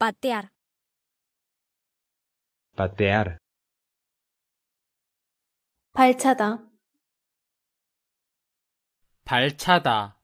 Patear. Patear. 발차다. 발차다.